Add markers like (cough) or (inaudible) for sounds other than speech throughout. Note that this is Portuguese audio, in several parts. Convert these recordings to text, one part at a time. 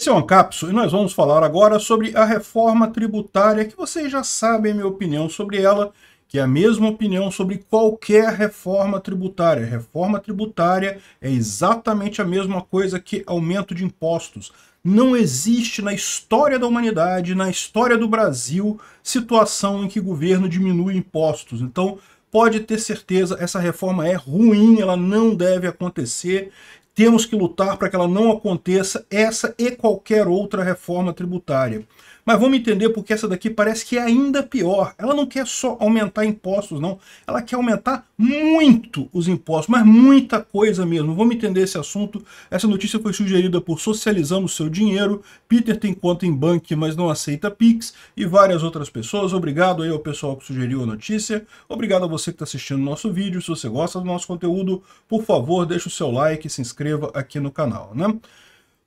Esse é o Ancapso e nós vamos falar agora sobre a reforma tributária, que vocês já sabem a minha opinião sobre ela, que é a mesma opinião sobre qualquer reforma tributária. Reforma tributária é exatamente a mesma coisa que aumento de impostos. Não existe na história da humanidade, na história do Brasil, situação em que o governo diminui impostos. Então, pode ter certeza, essa reforma é ruim, ela não deve acontecer. Temos que lutar para que ela não aconteça, essa e qualquer outra reforma tributária. Mas vamos entender porque essa daqui parece que é ainda pior. Ela não quer só aumentar impostos, não. Ela quer aumentar muito os impostos, mas muita coisa mesmo. Vamos entender esse assunto. Essa notícia foi sugerida por Socializamos Seu Dinheiro, Peter tem conta em banco, mas não aceita Pix, e várias outras pessoas. Obrigado aí ao pessoal que sugeriu a notícia. Obrigado a você que está assistindo o nosso vídeo. Se você gosta do nosso conteúdo, por favor, deixe o seu like e se inscreva aqui no canal, né?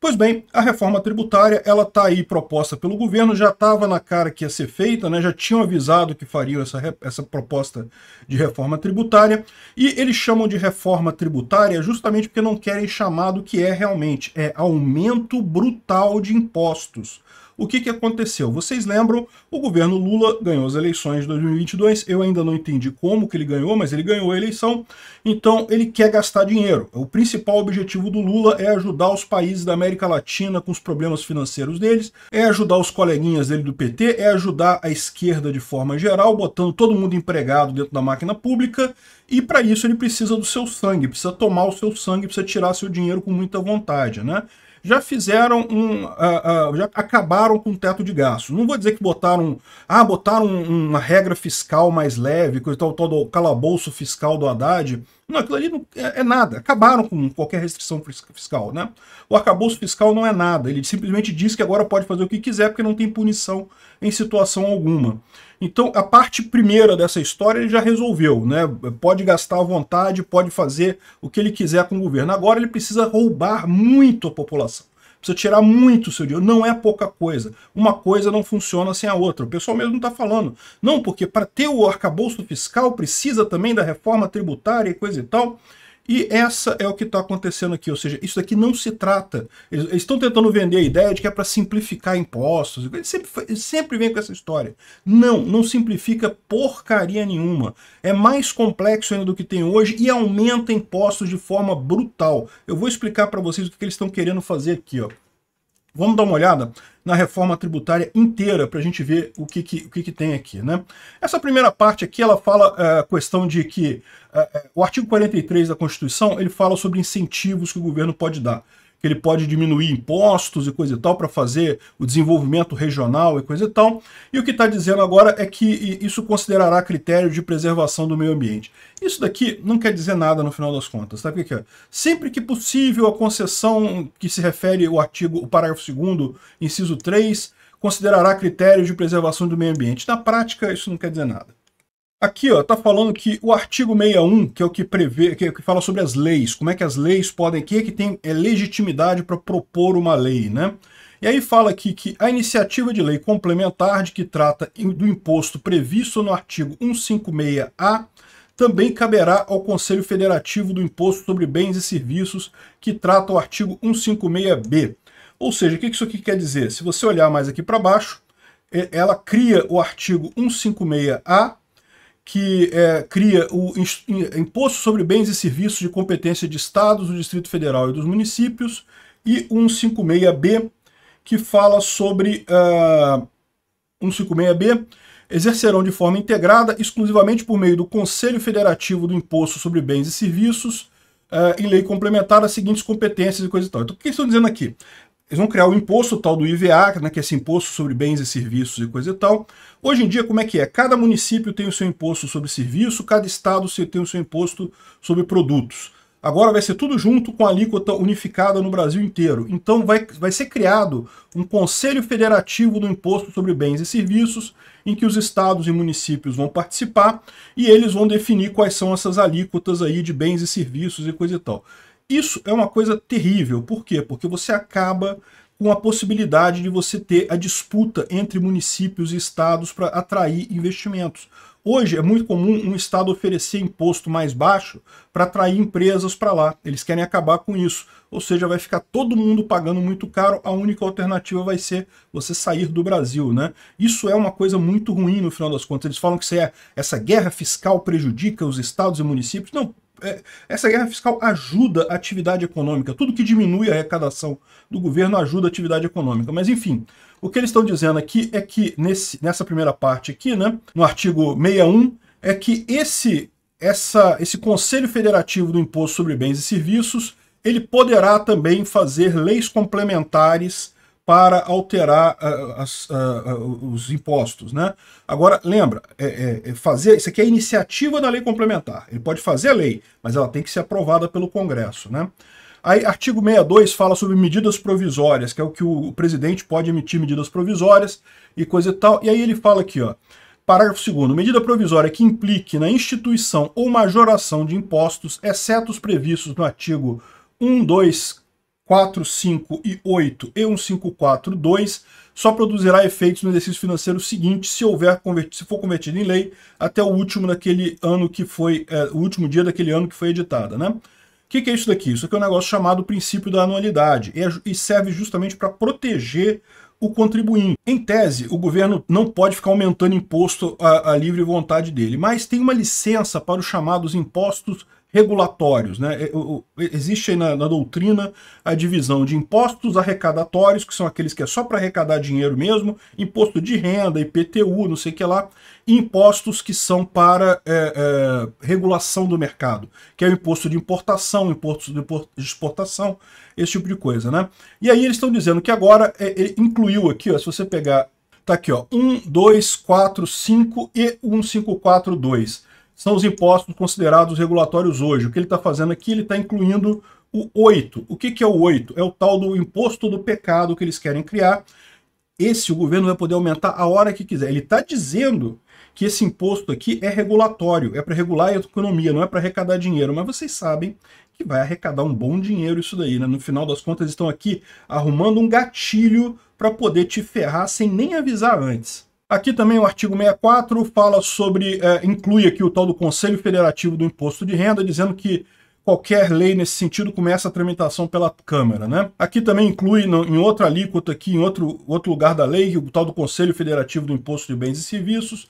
Pois bem, a reforma tributária ela está aí proposta pelo governo, já estava na cara que ia ser feita, né? já tinham avisado que fariam essa, essa proposta de reforma tributária, e eles chamam de reforma tributária justamente porque não querem chamar do que é realmente, é aumento brutal de impostos. O que, que aconteceu? Vocês lembram, o governo Lula ganhou as eleições de 2022, eu ainda não entendi como que ele ganhou, mas ele ganhou a eleição, então ele quer gastar dinheiro. O principal objetivo do Lula é ajudar os países da América Latina com os problemas financeiros deles, é ajudar os coleguinhas dele do PT, é ajudar a esquerda de forma geral, botando todo mundo empregado dentro da máquina pública, e para isso ele precisa do seu sangue, precisa tomar o seu sangue, precisa tirar seu dinheiro com muita vontade, né? já fizeram um. Uh, uh, já acabaram com o teto de gastos. Não vou dizer que botaram. Ah, botaram uma regra fiscal mais leve, coisa tal, tal do calabouço fiscal do Haddad. Não, aquilo ali não é, é nada. Acabaram com qualquer restrição fiscal, né? O arcabouço fiscal não é nada. Ele simplesmente diz que agora pode fazer o que quiser porque não tem punição em situação alguma. Então, a parte primeira dessa história ele já resolveu, né? Pode gastar à vontade, pode fazer o que ele quiser com o governo. Agora ele precisa roubar muito a população Precisa tirar muito o seu dinheiro. Não é pouca coisa. Uma coisa não funciona sem a outra. O pessoal mesmo está falando. Não, porque para ter o arcabouço fiscal precisa também da reforma tributária e coisa e tal. E essa é o que está acontecendo aqui, ou seja, isso aqui não se trata. Eles estão tentando vender a ideia de que é para simplificar impostos. Eles sempre, vêm sempre vem com essa história. Não, não simplifica porcaria nenhuma. É mais complexo ainda do que tem hoje e aumenta impostos de forma brutal. Eu vou explicar para vocês o que eles estão querendo fazer aqui. Ó. Vamos dar uma olhada na reforma tributária inteira para a gente ver o que, que o que, que, tem aqui. Né? Essa primeira parte aqui ela fala é, a é, questão de que é, é o artigo 43 da Constituição ele fala sobre incentivos que o governo pode dar que ele pode diminuir impostos e coisa e tal para fazer o desenvolvimento regional e coisa e tal. E o que está dizendo agora é que isso considerará critério de preservação do meio ambiente. Isso daqui não quer dizer nada no final das contas, sabe o que é? Sempre que possível, a concessão que se refere o artigo, o parágrafo 2 inciso 3, considerará critério de preservação do meio ambiente. Na prática, isso não quer dizer nada. Aqui, ó, tá falando que o artigo 61, que é o que prevê, que, é que fala sobre as leis, como é que as leis podem, que é que tem é, legitimidade para propor uma lei, né? E aí fala aqui que a iniciativa de lei complementar de que trata do imposto previsto no artigo 156-A também caberá ao Conselho Federativo do Imposto sobre Bens e Serviços, que trata o artigo 156-B. Ou seja, o que isso aqui quer dizer? Se você olhar mais aqui para baixo, é, ela cria o artigo 156-A que é, cria o Imposto sobre Bens e Serviços de competência de estados, do Distrito Federal e dos municípios, e 156B, que fala sobre uh, ah, 156B, exercerão de forma integrada, exclusivamente por meio do Conselho Federativo do Imposto sobre Bens e Serviços, uh, ah, em lei complementar, as seguintes competências e coisa e tal. Então, o que eles estão dizendo aqui? eles vão criar o imposto tal do IVA, né, que é esse imposto sobre bens e serviços e coisa e tal. Hoje em dia, como é que é? Cada município tem o seu imposto sobre serviço, cada estado tem o seu imposto sobre produtos. Agora vai ser tudo junto com a alíquota unificada no Brasil inteiro. Então vai, vai ser criado um Conselho Federativo do Imposto sobre Bens e Serviços, em que os estados e municípios vão participar e eles vão definir quais são essas alíquotas aí de bens e serviços e coisa e tal. Isso é uma coisa terrível. Por quê? Porque você acaba com a possibilidade de você ter a disputa entre municípios e estados para atrair investimentos. Hoje é muito comum um estado oferecer imposto mais baixo para atrair empresas para lá. Eles querem acabar com isso. Ou seja, vai ficar todo mundo pagando muito caro, a única alternativa vai ser você sair do Brasil, né? Isso é uma coisa muito ruim no final das contas. Eles falam que é, essa guerra fiscal prejudica os estados e municípios. Não, é, essa guerra fiscal ajuda a atividade econômica. Tudo que diminui a arrecadação do governo ajuda a atividade econômica. Mas, enfim, o que eles estão dizendo aqui é que, nesse, nessa primeira parte aqui, né, no artigo 61, é que esse, essa, esse Conselho Federativo do Imposto sobre Bens e Serviços ele poderá também fazer leis complementares para alterar uh, as, uh, os impostos. Né? Agora, lembra, é, é, é, fazer, isso aqui é iniciativa da lei complementar. Ele pode fazer a lei, mas ela tem que ser aprovada pelo Congresso. Né? Aí, artigo 62 fala sobre medidas provisórias, que é o que o presidente pode emitir medidas provisórias e coisa e tal. E aí ele fala aqui, ó, Parágrafo 2 Medida provisória que implique na instituição ou majoração de impostos, exceto os previstos no artigo 1, 2, 4, 5 e 8 e 1542 só produzirá efeitos no exercício financeiro seguinte, se houver se for convertido em lei, até o último daquele ano que foi, é, o último dia daquele ano que foi editada, né? O que, que, é isso daqui? Isso aqui é um negócio chamado princípio da anualidade e é serve justamente para proteger o contribuinte. Em tese, o governo não pode ficar aumentando imposto à livre vontade dele, mas tem uma licença para os chamados impostos regulatórios. Né? Existe na, na, doutrina a divisão de impostos arrecadatórios, que são aqueles que é só para arrecadar dinheiro mesmo, imposto de renda, IPTU, não sei o que lá, e impostos que são para é, é, regulação do mercado, que é o imposto de importação, imposto de exportação, esse tipo de coisa. Né? E aí eles estão dizendo que agora é, incluiu aqui, ó, se você pegar, tá aqui, ó, 1, 2, 4, 5 e 2 são os impostos considerados regulatórios hoje. O que ele está fazendo aqui, ele está incluindo o 8. O que, que é o 8? É o tal do imposto do pecado que eles querem criar. Esse o governo vai poder aumentar a hora que quiser. Ele está dizendo que esse imposto aqui é regulatório, é para regular a economia, não é para arrecadar dinheiro. Mas vocês sabem que vai arrecadar um bom dinheiro isso daí, né? No final das contas, estão aqui arrumando um gatilho para poder te ferrar sem nem avisar antes. Aqui também o artigo 64 fala sobre, é, inclui aqui o tal do Conselho Federativo do Imposto de Renda, dizendo que qualquer lei nesse sentido começa a tramitação pela Câmara. Né? Aqui também inclui no, em outra alíquota, aqui em outro, outro lugar da lei, o tal do Conselho Federativo do Imposto de Bens e Serviços,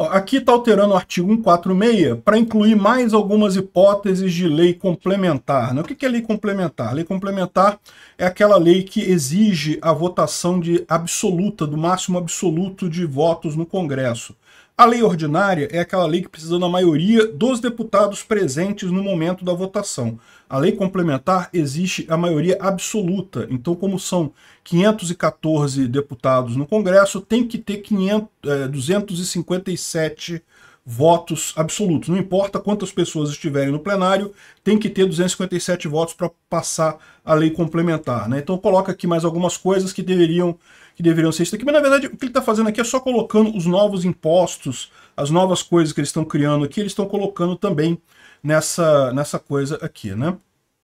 Ó, aqui está alterando o artigo 146 para incluir mais algumas hipóteses de lei complementar. Né? O que, que é lei complementar? Lei complementar é aquela lei que exige a votação de absoluta, do máximo absoluto de votos no Congresso. A lei ordinária é aquela lei que precisa da maioria dos deputados presentes no momento da votação. A lei complementar existe a maioria absoluta. Então, como são 514 deputados no Congresso, tem que ter 500, é, 257 deputados votos absolutos. Não importa quantas pessoas estiverem no plenário, tem que ter 257 votos para passar a lei complementar. Né? Então coloca aqui mais algumas coisas que deveriam, que deveriam ser isso aqui. Mas na verdade o que ele está fazendo aqui é só colocando os novos impostos, as novas coisas que eles estão criando aqui, eles estão colocando também nessa, nessa coisa aqui. Né?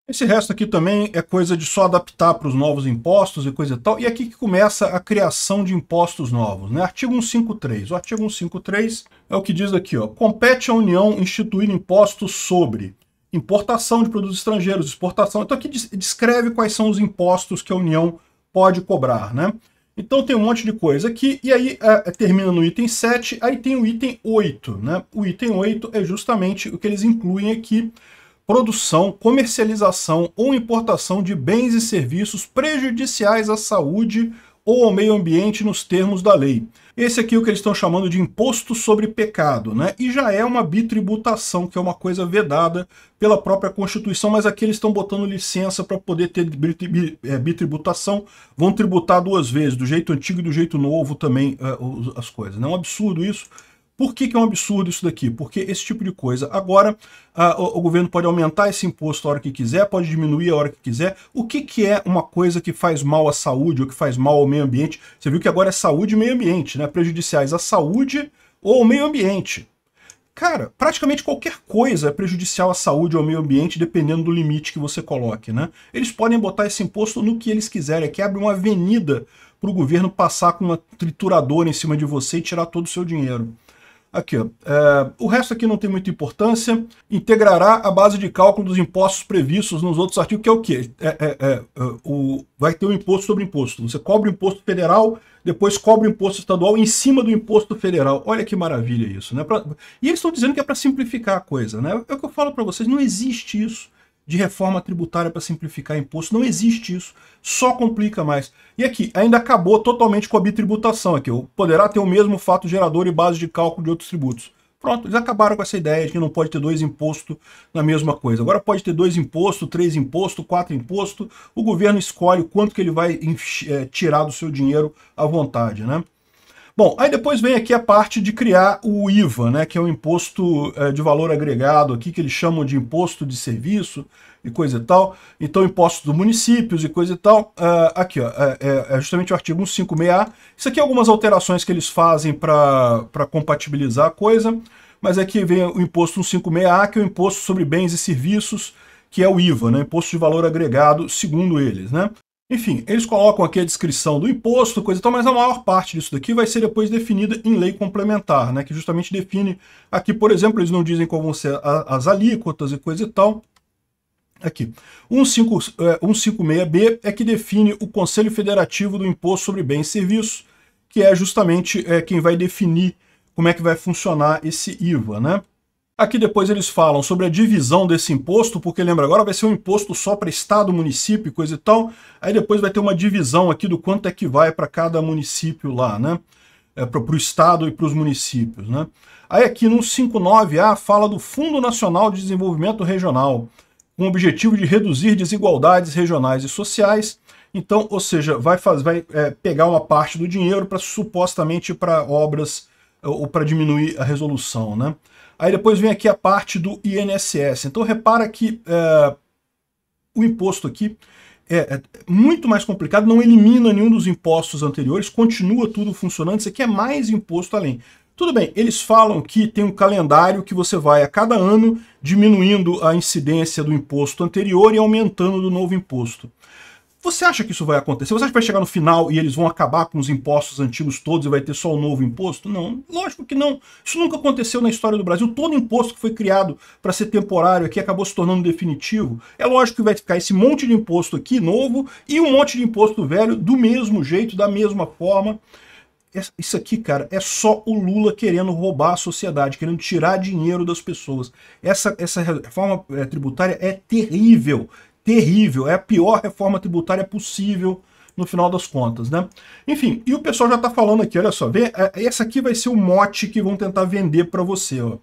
Esse resto aqui também é coisa de só adaptar para os novos impostos e coisa e tal. E é aqui que começa a criação de impostos novos. Né? Artigo 153. O artigo 153 é o que diz aqui. Ó, Compete à União instituir impostos sobre importação de produtos estrangeiros, exportação. Então aqui descreve quais são os impostos que a União pode cobrar. Né? Então tem um monte de coisa aqui. E aí é, é termina no item 7. Aí tem o item 8. Né? O item 8 é justamente o que eles incluem aqui produção, comercialização ou importação de bens e serviços prejudiciais à saúde ou ao meio ambiente nos termos da lei. Esse aqui é o que eles estão chamando de imposto sobre pecado, né? E já é uma bitributação, que é uma coisa vedada pela própria Constituição, mas aqui eles estão botando licença para poder ter é, bitributação. Vão tributar duas vezes, do jeito antigo e do jeito novo também é, as coisas. Não né? é um absurdo isso. Por que, que, é um absurdo isso daqui? Porque esse tipo de coisa. Agora, o, o, governo pode aumentar esse imposto a hora que quiser, pode diminuir a hora que quiser. O que, que é uma coisa que faz mal à saúde ou que faz mal ao meio ambiente? Você viu que agora é saúde e meio ambiente, né? Prejudiciais à saúde ou ao meio ambiente. Cara, praticamente qualquer coisa é prejudicial à saúde ou ao meio ambiente, dependendo do limite que você coloque, né? Eles podem botar esse imposto no que eles quiserem, que abre uma avenida para o governo passar com uma trituradora em cima de você e tirar todo o seu dinheiro. Aqui, ó. É, o resto aqui não tem muita importância. Integrará a base de cálculo dos impostos previstos nos outros artigos, que é o quê? É, é, é, é o, vai ter o um imposto sobre imposto. Você cobra o imposto federal, depois cobra o imposto estadual em cima do imposto federal. Olha que maravilha isso, né? Pra, e eles estão dizendo que é para simplificar a coisa, né? É o que eu falo para vocês, não existe isso de reforma tributária para simplificar imposto. Não existe isso. Só complica mais. E aqui, ainda acabou totalmente com a bitributação. Aqui, poderá ter o mesmo fato gerador e base de cálculo de outros tributos. Pronto, eles acabaram com essa ideia de que não pode ter dois impostos na mesma coisa. Agora pode ter dois impostos, três impostos, quatro impostos. O governo escolhe quanto que ele vai eh, tirar do seu dinheiro à vontade, né? Bom, aí depois vem aqui a parte de criar o IVA, né, que é o imposto eh, de valor agregado aqui, que eles chamam de imposto de serviço e coisa e tal. Então, impostos dos municípios e coisa e tal. Uh, aqui, ó, é, é, é, justamente o artigo 156A. Isso aqui é algumas alterações que eles fazem para compatibilizar a coisa, mas aqui vem o imposto 156A, que é o imposto sobre bens e serviços, que é o IVA, né, imposto de valor agregado, segundo eles, né? Enfim, eles colocam aqui a descrição do imposto, coisa e tal, mas a maior parte disso daqui vai ser depois definida em lei complementar, né? Que justamente define aqui, por exemplo, eles não dizem qual vão ser as alíquotas e coisa e tal. Aqui, 156B é, é que define o Conselho Federativo do Imposto sobre Bens e Serviços, que é justamente é, quem vai definir como é que vai funcionar esse IVA, né? Aqui depois eles falam sobre a divisão desse imposto, porque lembra, agora vai ser um imposto só para estado, município e coisa e tal. Aí depois vai ter uma divisão aqui do quanto é que vai para cada município lá, né? É, para o estado e para os municípios, né? Aí aqui no 59A fala do Fundo Nacional de Desenvolvimento Regional, com o objetivo de reduzir desigualdades regionais e sociais. Então, ou seja, vai, faz, vai é, pegar uma parte do dinheiro para supostamente para obras ou para diminuir a resolução, né? Aí depois vem aqui a parte do INSS. Então repara que é, o imposto aqui é, é, muito mais complicado, não elimina nenhum dos impostos anteriores, continua tudo funcionando, isso aqui é mais imposto além. Tudo bem, eles falam que tem um calendário que você vai a cada ano diminuindo a incidência do imposto anterior e aumentando do novo imposto. Você acha que isso vai acontecer? Você acha que vai chegar no final e eles vão acabar com os impostos antigos todos e vai ter só o novo imposto? Não, lógico que não. Isso nunca aconteceu na história do Brasil. Todo imposto que foi criado para ser temporário aqui acabou se tornando definitivo. É lógico que vai ficar esse monte de imposto aqui novo e um monte de imposto velho do mesmo jeito, da mesma forma. É, isso aqui, cara, é só o Lula querendo roubar a sociedade, querendo tirar dinheiro das pessoas. Essa, essa reforma é, tributária é terrível terrível, é a pior reforma tributária possível no final das contas, né? Enfim, e o pessoal já está falando aqui, olha só, vê, é, essa aqui vai ser o mote que vão tentar vender para você, ó.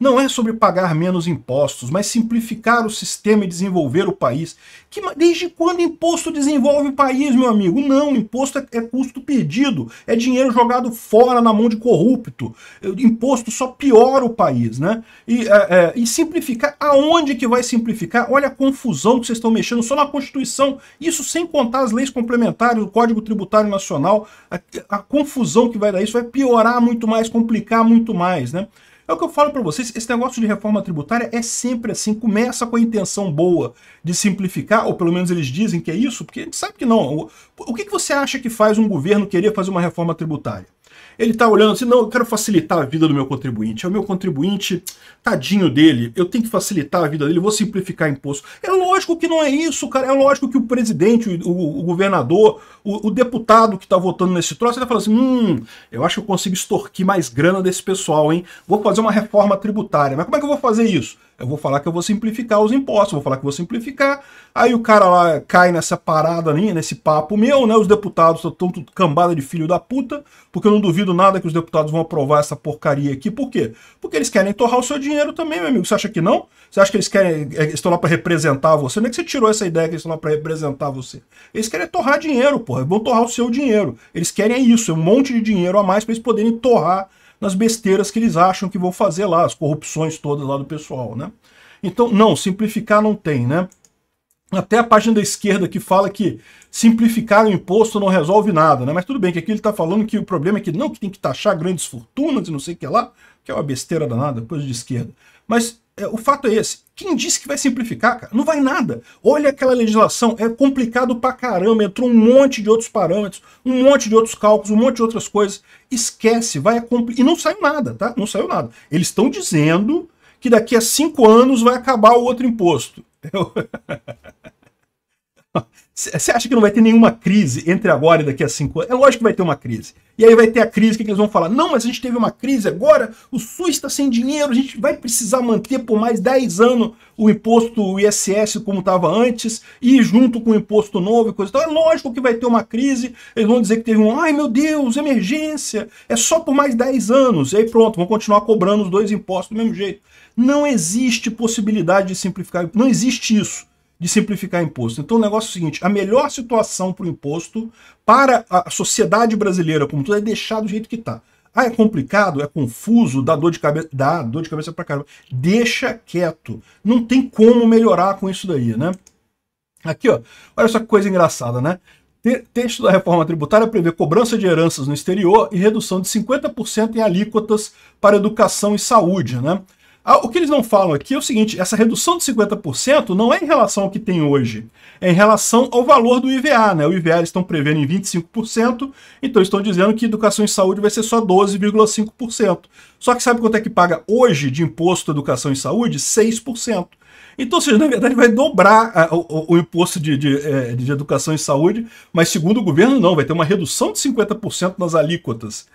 Não é sobre pagar menos impostos, mas simplificar o sistema e desenvolver o país. Que, desde quando imposto desenvolve o país, meu amigo? Não, imposto é, é custo perdido, é dinheiro jogado fora na mão de corrupto. Imposto só piora o país, né? E, é, é, e simplificar, aonde que vai simplificar? Olha a confusão que vocês estão mexendo só na Constituição, isso sem contar as leis complementares, o Código Tributário Nacional, a, a confusão que vai dar isso vai piorar muito mais, complicar muito mais, né? É o que eu falo para vocês, esse negócio de reforma tributária é sempre assim, começa com a intenção boa de simplificar, ou pelo menos eles dizem que é isso, porque a gente sabe que não. O, o que, que você acha que faz um governo querer fazer uma reforma tributária? Ele está olhando assim, não, eu quero facilitar a vida do meu contribuinte. É o meu contribuinte, tadinho dele, eu tenho que facilitar a vida dele, vou simplificar imposto. É lógico que não é isso, cara. É lógico que o presidente, o, o, o governador, o, o, deputado que está votando nesse troço, ele tá falando assim, hum, eu acho que eu consigo extorquir mais grana desse pessoal, hein? Vou fazer uma reforma tributária, mas como é que eu vou fazer isso? Eu vou falar que eu vou simplificar os impostos, vou falar que eu vou simplificar. Aí o cara lá cai nessa parada ali, nesse papo meu, né? Os deputados estão tudo cambada de filho da puta, porque eu não duvido nada que os deputados vão aprovar essa porcaria aqui. Por quê? Porque eles querem torrar o seu dinheiro também, meu amigo. Você acha que não? Você acha que eles querem é, estão lá para representar você? Não é que você tirou essa ideia que eles estão lá para representar você. Eles querem torrar dinheiro, porra. Vão torrar o seu dinheiro. Eles querem isso, é um monte de dinheiro a mais para eles poderem torrar nas besteiras que eles acham que vão fazer lá, as corrupções todas lá do pessoal, né? Então, não, simplificar não tem, né? Até a página da esquerda que fala que simplificar o imposto não resolve nada, né? Mas tudo bem, que aqui ele está falando que o problema é que não, que tem que taxar grandes fortunas e não sei o que lá, que é uma besteira danada, coisa de esquerda. Mas é, o fato é esse. Quem disse que vai simplificar, cara? Não vai nada. Olha aquela legislação, é complicado pra caramba, entrou um monte de outros parâmetros, um monte de outros cálculos, um monte de outras coisas. Esquece, vai E não saiu nada, tá? Não saiu nada. Eles estão dizendo que daqui a cinco anos vai acabar o outro imposto. Eu... (laughs) Você acha que não vai ter nenhuma crise entre agora e daqui a cinco anos? É lógico que vai ter uma crise. E aí vai ter a crise, que, é que eles vão falar? Não, mas a gente teve uma crise agora, o SUS está sem dinheiro, a gente vai precisar manter por mais 10 anos o imposto, ISS como estava antes, e junto com o imposto novo e coisa e tal. É lógico que vai ter uma crise, eles vão dizer que teve um, ai meu Deus, emergência, é só por mais 10 anos. E aí pronto, vão continuar cobrando os dois impostos do mesmo jeito. Não existe possibilidade de simplificar, não existe isso de simplificar imposto. Então o negócio é o seguinte, a melhor situação para o imposto, para a sociedade brasileira como tudo, é deixar do jeito que está. Ah, é complicado, é confuso, dá dor de cabeça, dá dor de cabeça para caramba. Deixa quieto. Não tem como melhorar com isso daí, né? Aqui, ó, olha só que coisa engraçada, né? Texto da reforma tributária prevê cobrança de heranças no exterior e redução de 50% em alíquotas para educação e saúde, né? Ah, o que eles não falam aqui é o seguinte: essa redução de 50% não é em relação ao que tem hoje, é em relação ao valor do IVA. Né? O IVA eles estão prevendo em 25%, então estão dizendo que educação e saúde vai ser só 12,5%. Só que sabe quanto é que paga hoje de imposto educação e saúde? 6%. Então, seja, na verdade, vai dobrar o, o, o imposto de, de, é, de educação e saúde, mas segundo o governo, não, vai ter uma redução de 50% nas alíquotas.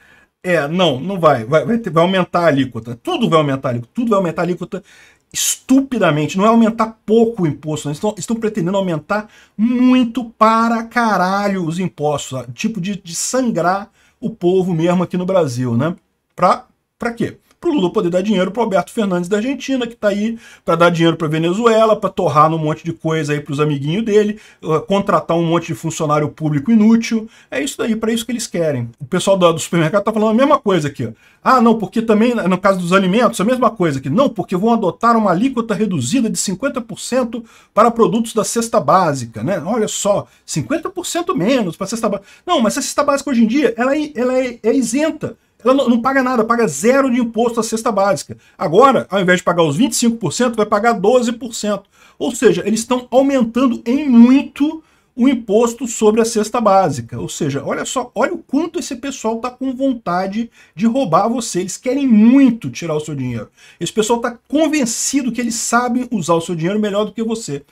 É, não, não vai. Vai, vai, ter, vai aumentar a alíquota. Tudo vai aumentar a alíquota. Tudo vai aumentar a alíquota estupidamente. Não é aumentar pouco o imposto. Não. Estão, estão pretendendo aumentar muito para caralho os impostos. Ó. Tipo de, de sangrar o povo mesmo aqui no Brasil, né? Pra, pra quê? para o Lula poder dar dinheiro para Alberto Fernandes da Argentina, que está aí para dar dinheiro para Venezuela, para torrar num monte de coisa aí para os amiguinhos dele, uh, contratar um monte de funcionário público inútil. É isso daí, para isso que eles querem. O pessoal do, supermercado está falando a mesma coisa aqui. Ah, não, porque também, no caso dos alimentos, a mesma coisa aqui. Não, porque vão adotar uma alíquota reduzida de 50% para produtos da cesta básica, né? Olha só, 50% menos para cesta básica. Não, mas a cesta básica hoje em dia, ela é, ela é, é isenta. Ela não, não paga nada, paga zero de imposto à cesta básica. Agora, ao invés de pagar os 25%, vai pagar 12%. Ou seja, eles estão aumentando em muito o imposto sobre a cesta básica. Ou seja, olha só, olha o quanto esse pessoal está com vontade de roubar você. Eles querem muito tirar o seu dinheiro. Esse pessoal está convencido que eles sabem usar o seu dinheiro melhor do que você.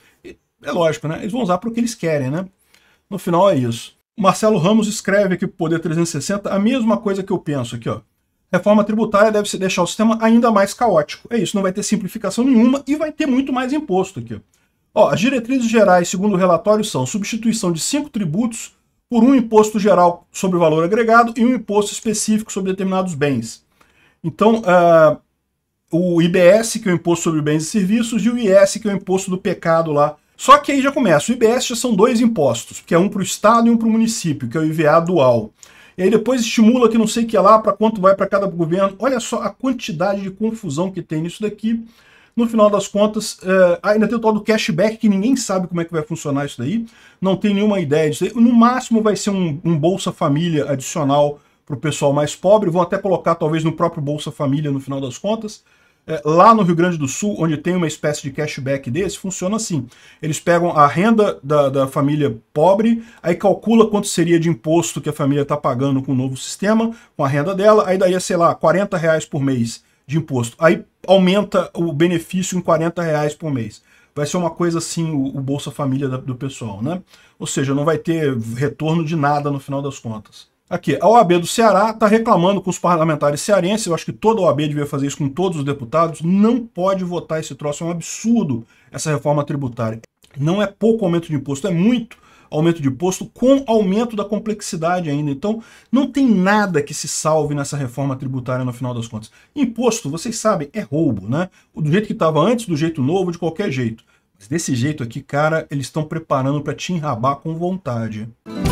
É lógico, né? Eles vão usar para o que eles querem, né? No final é isso. Marcelo Ramos escreve aqui para o Poder 360 a mesma coisa que eu penso aqui, ó. Reforma tributária deve se deixar o sistema ainda mais caótico. É isso, não vai ter simplificação nenhuma e vai ter muito mais imposto aqui. Ó, as diretrizes gerais, segundo o relatório, são substituição de cinco tributos por um imposto geral sobre valor agregado e um imposto específico sobre determinados bens. Então, uh, o IBS, que é o Imposto sobre Bens e Serviços, e o IS, que é o Imposto do Pecado lá, só que aí já começa. O IBS já são dois impostos, que é um para o Estado e um para o município, que é o IVA dual. E aí depois estimula que não sei o que é lá, para quanto vai para cada governo. Olha só a quantidade de confusão que tem nisso daqui. No final das contas, é, ainda tem o tal do cashback, que ninguém sabe como é que vai funcionar isso daí. Não tem nenhuma ideia disso daí. No máximo vai ser um, um Bolsa Família adicional para o pessoal mais pobre. Vão até colocar talvez no próprio Bolsa Família no final das contas. É, lá no Rio Grande do Sul, onde tem uma espécie de cashback desse, funciona assim. Eles pegam a renda da, da família pobre, aí calcula quanto seria de imposto que a família está pagando com o novo sistema, com a renda dela, aí daí é, sei lá, 40 reais por mês de imposto. Aí aumenta o benefício em 40 reais por mês. Vai ser uma coisa assim o, o Bolsa Família da, do pessoal, né? Ou seja, não vai ter retorno de nada no final das contas. Aqui, a OAB do Ceará está reclamando com os parlamentares cearenses, eu acho que toda a OAB devia fazer isso com todos os deputados, não pode votar esse troço, é um absurdo essa reforma tributária. Não é pouco aumento de imposto, é muito aumento de imposto com aumento da complexidade ainda. Então, não tem nada que se salve nessa reforma tributária no final das contas. Imposto, vocês sabem, é roubo, né? Do jeito que estava antes, do jeito novo, de qualquer jeito. Mas desse jeito aqui, cara, eles estão preparando para te enrabar com vontade. Música